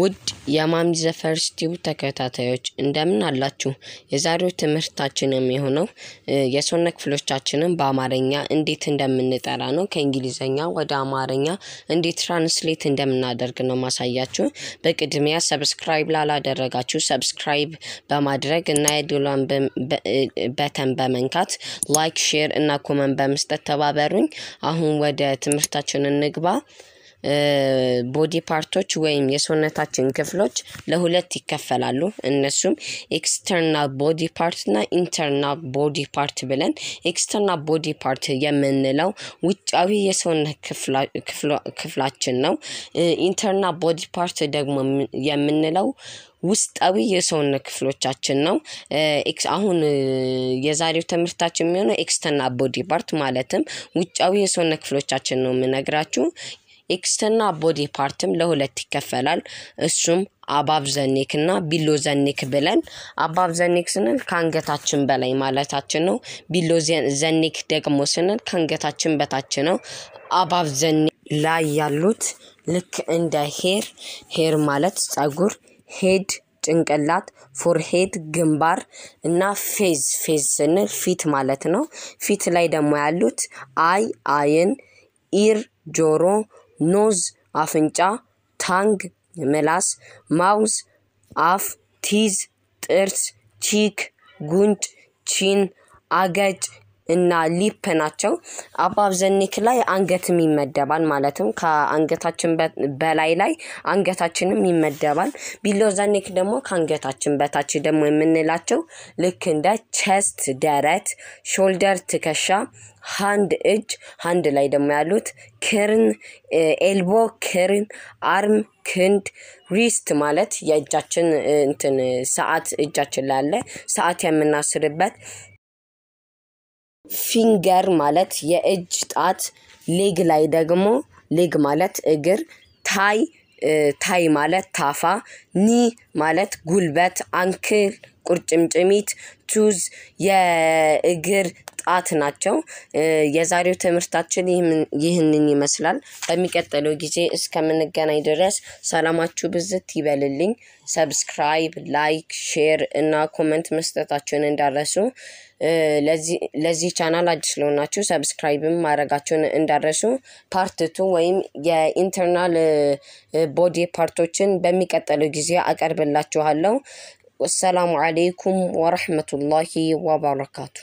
ውድ የማሚ ዘፈርስ ቲዩብ ተከታታዮች እንደምን አላችሁ? የዛሬው ትምህርታችን የሚሆነው የሰውነት ክፍሎቻችንን በአማርኛ እንዴት እንደምንጠራ ነው። ከእንግሊዘኛ ወደ አማርኛ እንዴት ትራንስሌት እንደምናደርግ ነው ማሳያችሁ። በቅድሚያ ሰብስክራይብ ላላደረጋችሁ ሰብስክራይብ በማድረግ እና የድሏን በተን በመንካት ላይክ፣ ሼር እና ኮመን በመስጠት ተባበሩኝ። አሁን ወደ ትምህርታችን እንግባ። ቦዲ ፓርቶች ወይም የሰውነታችን ክፍሎች ለሁለት ይከፈላሉ። እነሱም ኤክስተርናል ቦዲ ፓርት እና ኢንተርናል ቦዲ ፓርት ብለን ኤክስተርናል ቦዲ ፓርት የምንለው ውጫዊ የሰውነት ክፍላችን ነው። ኢንተርናል ቦዲ ፓርት ደግሞ የምንለው ውስጣዊ የሰውነት ክፍሎቻችን ነው። አሁን የዛሬው ትምህርታችን የሚሆነው ኤክስተርናል ቦዲ ፓርት ማለትም ውጫዊ የሰውነት ክፍሎቻችን ነው የምነግራችሁ። ኤክስተና ቦዲ ፓርትም ለሁለት ይከፈላል። እሱም አባብ ዘኔክ እና ቢሎ ዘኔክ ብለን አባብ ዘኔክ ስንል ከአንገታችን በላይ ማለታችን ነው። ቢሎ ዘኔክ ደግሞ ስንል ከአንገታችን በታች ነው። አባብ ዘኔክ ላይ ያሉት ልክ እንደ ሄር ሄር ማለት ጸጉር፣ ሄድ ጭንቅላት፣ ፎርሄድ ግንባር እና ፌዝ ፌዝ ስንል ፊት ማለት ነው። ፊት ላይ ደግሞ ያሉት አይ አይን፣ ኢር ጆሮ ኖዝ አፍንጫ፣ ታንግ ምላስ፣ ማውዝ አፍ፣ ቲዝ ጥርስ፣ ቺክ ጉንጭ፣ ቺን አገጭ እና ሊፕ ናቸው። አባብ ዘኒክ ላይ አንገትም ይመደባል ማለትም ከአንገታችን በላይ ላይ አንገታችንም ይመደባል። ቢሎ ዘኒክ ደግሞ ከአንገታችን በታች ደግሞ የምንላቸው ልክ እንደ ቸስት ደረት፣ ሾልደር ትከሻ፣ ሃንድ እጅ፣ ሃንድ ላይ ደግሞ ያሉት ክርን፣ ኤልቦ ክርን፣ አርም ክንድ፣ ሪስት ማለት የእጃችን እንትን ሰዓት እጃችን ላይ ያለ ሰዓት የምናስርበት ፊንገር ማለት የእጅ ጣት፣ ሌግ ላይ ደግሞ ሌግ ማለት እግር፣ ታይ ታይ ማለት ታፋ፣ ኒ ማለት ጉልበት፣ አንክል ቁርጭምጭሚት፣ ቱዝ የእግር መጽሐት ናቸው። የዛሬው ትምህርታችን ይህንን ይመስላል። በሚቀጥለው ጊዜ እስከምንገናኝ ድረስ ሰላማችሁ ብዝት ይበልልኝ። ሰብስክራይብ፣ ላይክ፣ ሼር እና ኮመንት መስጠታችሁን እንዳረሱ። ለዚህ ቻናል አዲስ ለሆናችሁ ሰብስክራይብም ማድረጋችሁን እንዳረሱ። ፓርት ቱ ወይም የኢንተርናል ቦዲ ፓርቶችን በሚቀጥለው ጊዜ አቀርብላችኋለሁ። ወሰላሙ አሌይኩም ወረሕመቱላሂ ወበረካቱ።